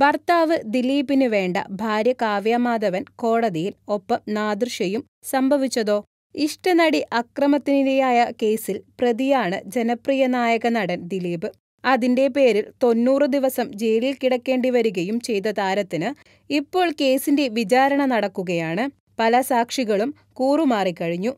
ഭർത്താവ് ദിലീപിന് വേണ്ട ഭാര്യ കാവ്യമാധവൻ കോടതിയിൽ ഒപ്പം നാദൃഷയും സംഭവിച്ചതോ ഇഷ്ടനടി അക്രമത്തിനിരയായ കേസിൽ പ്രതിയാണ് ജനപ്രിയ നായക നടൻ ദിലീപ് അതിന്റെ പേരിൽ തൊണ്ണൂറ് ദിവസം ജയിലിൽ കിടക്കേണ്ടി വരികയും ചെയ്ത താരത്തിന് ഇപ്പോൾ കേസിന്റെ വിചാരണ നടക്കുകയാണ് പല സാക്ഷികളും കൂറുമാറിക്കഴിഞ്ഞു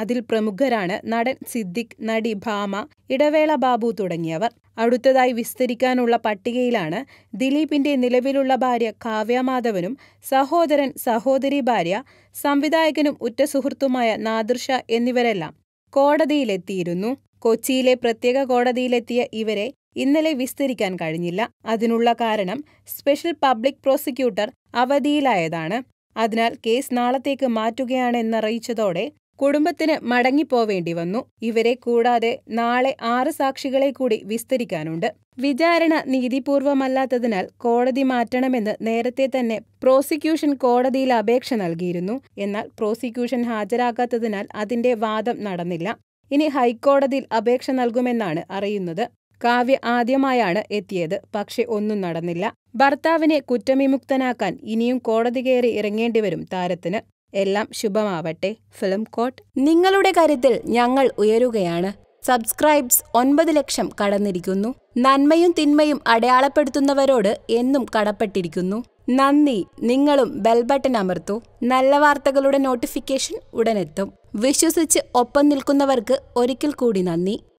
അതിൽ പ്രമുഖരാണ് നടൻ സിദ്ദിഖ് നടി ഭാമ ഇടവേള ബാബു തുടങ്ങിയവർ അടുത്തതായി വിസ്തരിക്കാനുള്ള പട്ടികയിലാണ് ദിലീപിന്റെ നിലവിലുള്ള ഭാര്യ കാവ്യമാധവനും സഹോദരൻ സഹോദരി ഭാര്യ സംവിധായകനും ഉറ്റ സുഹൃത്തുമായ നാദൃഷ എന്നിവരെല്ലാം കോടതിയിലെത്തിയിരുന്നു കൊച്ചിയിലെ പ്രത്യേക കോടതിയിലെത്തിയ ഇവരെ ഇന്നലെ വിസ്തരിക്കാൻ കഴിഞ്ഞില്ല അതിനുള്ള കാരണം സ്പെഷ്യൽ പബ്ലിക് പ്രോസിക്യൂട്ടർ അവധിയിലായതാണ് അതിനാൽ കേസ് നാളത്തേക്ക് മാറ്റുകയാണെന്നറിയിച്ചതോടെ കുടുംബത്തിന് മടങ്ങിപ്പോവേണ്ടി വന്നു ഇവരെ കൂടാതെ നാളെ ആറ് സാക്ഷികളെ കൂടി വിസ്തരിക്കാനുണ്ട് വിചാരണ നീതിപൂർവമല്ലാത്തതിനാൽ കോടതി മാറ്റണമെന്ന് നേരത്തെ തന്നെ പ്രോസിക്യൂഷൻ കോടതിയിൽ അപേക്ഷ നൽകിയിരുന്നു എന്നാൽ പ്രോസിക്യൂഷൻ ഹാജരാകാത്തതിനാൽ അതിന്റെ വാദം നടന്നില്ല ഇനി ഹൈക്കോടതിയിൽ അപേക്ഷ നൽകുമെന്നാണ് അറിയുന്നത് കാവ്യ ആദ്യമായാണ് എത്തിയത് പക്ഷെ ഒന്നും നടന്നില്ല ഭർത്താവിനെ കുറ്റവിമുക്തനാക്കാൻ ഇനിയും കോടതി കയറി ഇറങ്ങേണ്ടിവരും താരത്തിന് എല്ലാം ശുഭമാവട്ടെ ഫിലിം കോട്ട് നിങ്ങളുടെ കരുത്തിൽ ഞങ്ങൾ ഉയരുകയാണ് സബ്സ്ക്രൈബ്സ് ഒൻപത് ലക്ഷം കടന്നിരിക്കുന്നു നന്മയും തിന്മയും അടയാളപ്പെടുത്തുന്നവരോട് എന്നും കടപ്പെട്ടിരിക്കുന്നു നന്ദി നിങ്ങളും ബെൽ ബട്ടൺ അമർത്തു നല്ല വാർത്തകളുടെ നോട്ടിഫിക്കേഷൻ ഉടനെത്തും വിശ്വസിച്ച് ഒപ്പം നിൽക്കുന്നവർക്ക് ഒരിക്കൽ കൂടി നന്ദി